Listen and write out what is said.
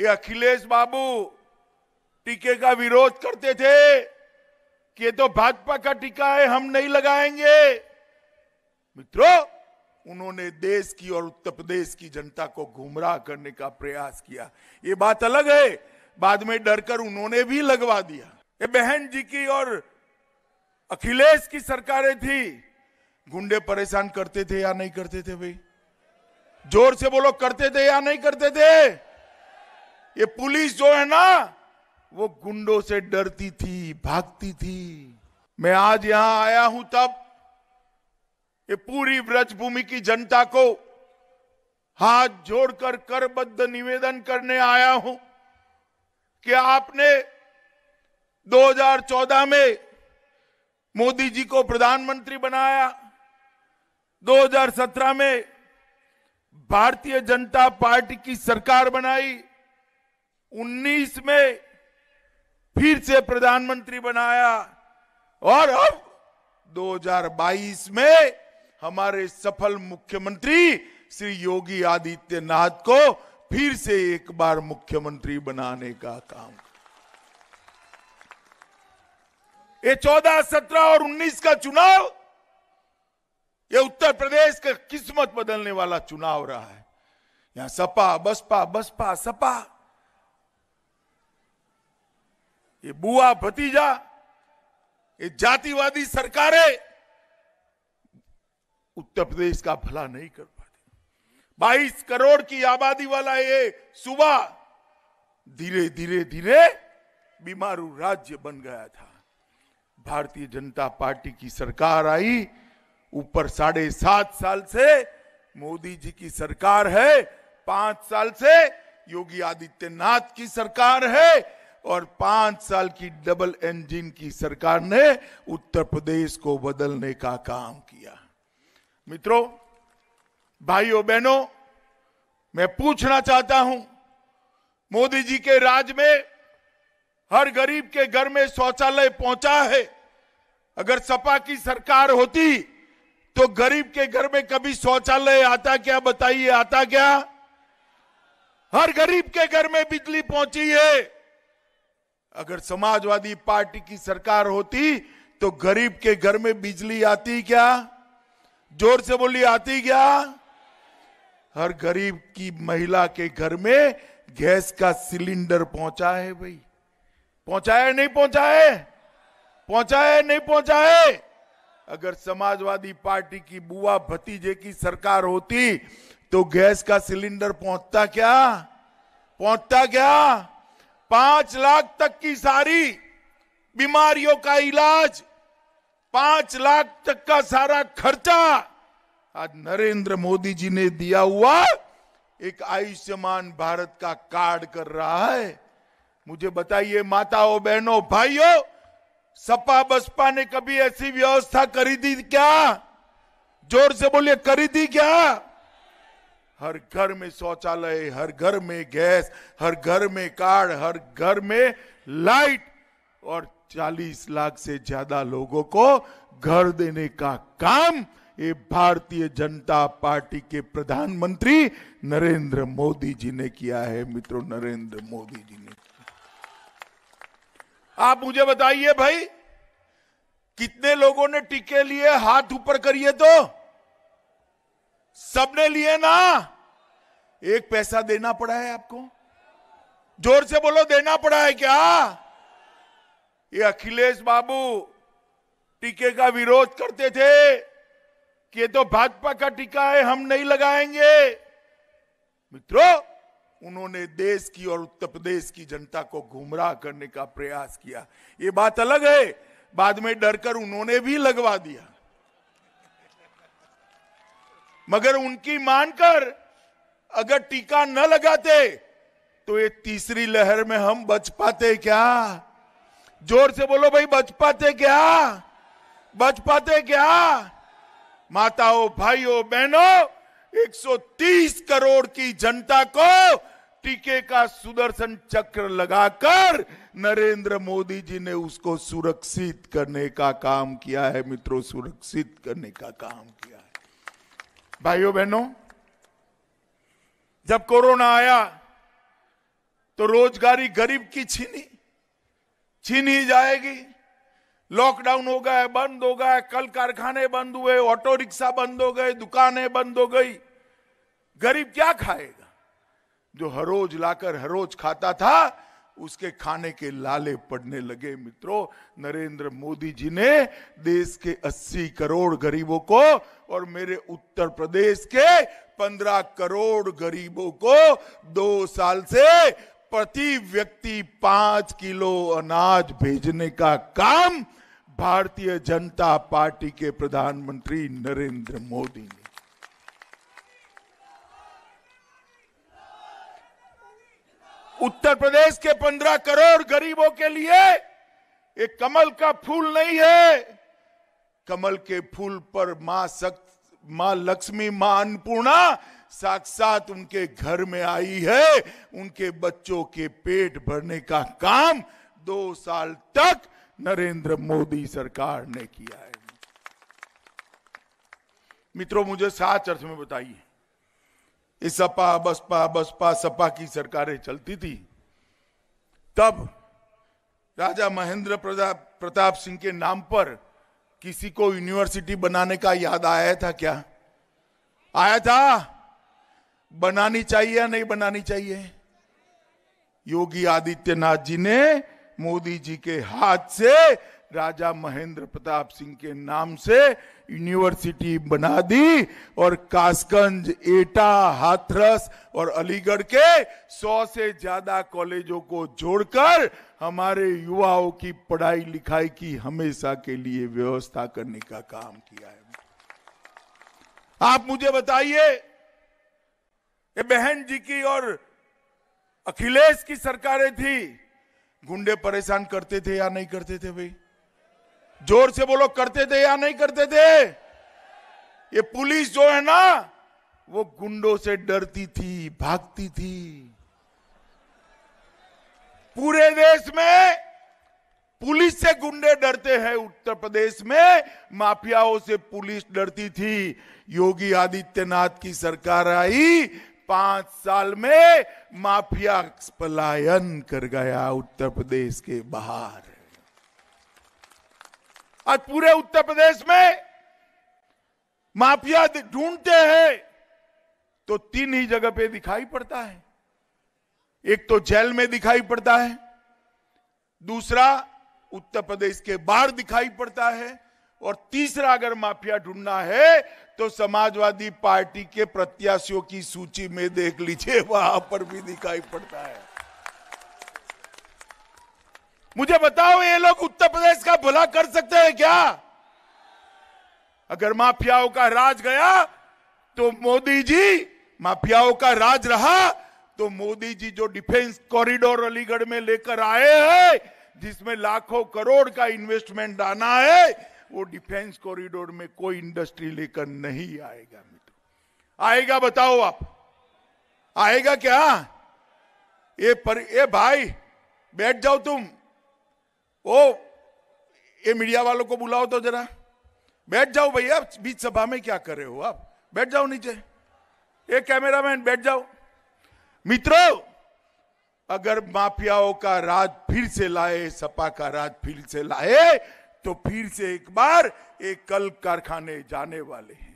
ये अखिलेश बाबू टीके का विरोध करते थे कि ये तो भाजपा का टीका है हम नहीं लगाएंगे मित्रों उन्होंने देश की और उत्तर प्रदेश की जनता को गुमराह करने का प्रयास किया ये बात अलग है बाद में डरकर उन्होंने भी लगवा दिया ये बहन जी की और अखिलेश की सरकारें थी गुंडे परेशान करते थे या नहीं करते थे भाई जोर से बोलो करते थे या नहीं करते थे ये पुलिस जो है ना वो गुंडों से डरती थी भागती थी मैं आज यहां आया हूं तब ये पूरी ब्रजभूमि की जनता को हाथ जोड़कर करबद्ध निवेदन करने आया हूं कि आपने 2014 में मोदी जी को प्रधानमंत्री बनाया 2017 में भारतीय जनता पार्टी की सरकार बनाई उन्नीस में फिर से प्रधानमंत्री बनाया और अब 2022 में हमारे सफल मुख्यमंत्री श्री योगी आदित्यनाथ को फिर से एक बार मुख्यमंत्री बनाने का काम ये 14, 17 और 19 का चुनाव ये उत्तर प्रदेश का किस्मत बदलने वाला चुनाव रहा है यहां सपा बसपा बसपा सपा ये बुआ भतीजा ये जातिवादी सरकारें उत्तर प्रदेश का भला नहीं कर पाती बाईस करोड़ की आबादी वाला ये सुबह धीरे धीरे धीरे बीमारू राज्य बन गया था भारतीय जनता पार्टी की सरकार आई ऊपर साढ़े सात साल से मोदी जी की सरकार है पांच साल से योगी आदित्यनाथ की सरकार है और पांच साल की डबल इंजन की सरकार ने उत्तर प्रदेश को बदलने का काम किया मित्रों भाइयों बहनों मैं पूछना चाहता हूं मोदी जी के राज में हर गरीब के घर में शौचालय पहुंचा है अगर सपा की सरकार होती तो गरीब के घर में कभी शौचालय आता क्या बताइए आता क्या हर गरीब के घर में बिजली पहुंची है अगर समाजवादी पार्टी की सरकार होती तो गरीब के घर में बिजली आती क्या जोर से बोली आती क्या हर गरीब की महिला के घर में गैस का सिलेंडर पहुंचा है भाई पहुंचा है नहीं पहुंचा है पहुंचा है नहीं पहुंचा है अगर समाजवादी पार्टी की बुआ भतीजे की सरकार होती तो गैस का सिलेंडर पहुंचता क्या पहुंचता क्या पांच लाख तक की सारी बीमारियों का इलाज पांच लाख तक का सारा खर्चा आज नरेंद्र मोदी जी ने दिया हुआ एक आयुष्मान भारत का कार्ड कर रहा है मुझे बताइए माताओं बहनों भाइयों सपा बसपा ने कभी ऐसी व्यवस्था करी थी क्या जोर से बोलिए करी थी क्या हर घर में शौचालय हर घर में गैस हर घर में कार्ड हर घर में लाइट और 40 लाख से ज्यादा लोगों को घर देने का काम ये भारतीय जनता पार्टी के प्रधानमंत्री नरेंद्र मोदी जी ने किया है मित्रों नरेंद्र मोदी जी ने आप मुझे बताइए भाई कितने लोगों ने टीके लिए हाथ ऊपर करिए तो सबने लिए ना एक पैसा देना पड़ा है आपको जोर से बोलो देना पड़ा है क्या ये अखिलेश बाबू टीके का विरोध करते थे कि ये तो भाजपा का टीका है हम नहीं लगाएंगे मित्रों उन्होंने देश की और उत्तर प्रदेश की जनता को गुमराह करने का प्रयास किया ये बात अलग है बाद में डरकर उन्होंने भी लगवा दिया मगर उनकी मानकर अगर टीका न लगाते तो ये तीसरी लहर में हम बच पाते क्या जोर से बोलो भाई बच पाते क्या बच पाते क्या माताओं भाइयों बहनों 130 करोड़ की जनता को टीके का सुदर्शन चक्र लगाकर नरेंद्र मोदी जी ने उसको सुरक्षित करने का काम किया है मित्रों सुरक्षित करने का काम किया है भाइयों बहनों जब कोरोना आया तो रोजगारी गरीब की छीनी छीनी जाएगी लॉकडाउन हो गया बंद हो गया कल कारखाने बंद हुए ऑटो रिक्शा बंद हो गए दुकानें बंद हो गई गरीब क्या खाएगा जो हर रोज लाकर हर रोज खाता था उसके खाने के लाले पड़ने लगे मित्रों नरेंद्र मोदी जी ने देश के 80 करोड़ गरीबों को और मेरे उत्तर प्रदेश के 15 करोड़ गरीबों को दो साल से प्रति व्यक्ति पांच किलो अनाज भेजने का काम भारतीय जनता पार्टी के प्रधानमंत्री नरेंद्र मोदी ने उत्तर प्रदेश के पंद्रह करोड़ गरीबों के लिए ये कमल का फूल नहीं है कमल के फूल पर मां शक्त मां लक्ष्मी मां अन्नपूर्णा साक्षात उनके घर में आई है उनके बच्चों के पेट भरने का काम दो साल तक नरेंद्र मोदी सरकार ने किया है मित्रों मुझे सात अर्थ में बताइए इस सपा बसपा बसपा सपा की सरकारें चलती थी तब राजा महेंद्र प्रताप सिंह के नाम पर किसी को यूनिवर्सिटी बनाने का याद आया था क्या आया था बनानी चाहिए या नहीं बनानी चाहिए योगी आदित्यनाथ जी ने मोदी जी के हाथ से राजा महेंद्र प्रताप सिंह के नाम से यूनिवर्सिटी बना दी और कासगंज एटा हाथरस और अलीगढ़ के सौ से ज्यादा कॉलेजों को जोड़कर हमारे युवाओं की पढ़ाई लिखाई की हमेशा के लिए व्यवस्था करने का काम किया है आप मुझे बताइए बहन जी की और अखिलेश की सरकारें थी गुंडे परेशान करते थे या नहीं करते थे भाई जोर से बोलो करते थे या नहीं करते थे ये पुलिस जो है ना वो गुंडों से डरती थी भागती थी पूरे देश में पुलिस से गुंडे डरते हैं उत्तर प्रदेश में माफियाओं से पुलिस डरती थी योगी आदित्यनाथ की सरकार आई पांच साल में माफिया पलायन कर गया उत्तर प्रदेश के बाहर आज पूरे उत्तर प्रदेश में माफिया ढूंढते हैं तो तीन ही जगह पे दिखाई पड़ता है एक तो जेल में दिखाई पड़ता है दूसरा उत्तर प्रदेश के बाहर दिखाई पड़ता है और तीसरा अगर माफिया ढूंढना है तो समाजवादी पार्टी के प्रत्याशियों की सूची में देख लीजिए वहां पर भी दिखाई पड़ता है मुझे बताओ ये लोग उत्तर प्रदेश का भला कर सकते हैं क्या अगर माफियाओं का राज गया तो मोदी जी माफियाओं का राज रहा तो मोदी जी जो डिफेंस कॉरिडोर अलीगढ़ में लेकर आए हैं जिसमें लाखों करोड़ का इन्वेस्टमेंट आना है वो डिफेंस कॉरिडोर में कोई इंडस्ट्री लेकर नहीं आएगा मित्र आएगा बताओ आप आएगा क्या ये पर ये भाई बैठ जाओ तुम ओ ये मीडिया वालों को बुलाओ तो जरा बैठ जाओ भैया बीच सभा में क्या कर रहे हो आप बैठ जाओ नीचे ये कैमरामैन बैठ जाओ मित्रों अगर माफियाओं का राज फिर से लाए सपा का राज फिर से लाए तो फिर से एक बार एक कल कारखाने जाने वाले हैं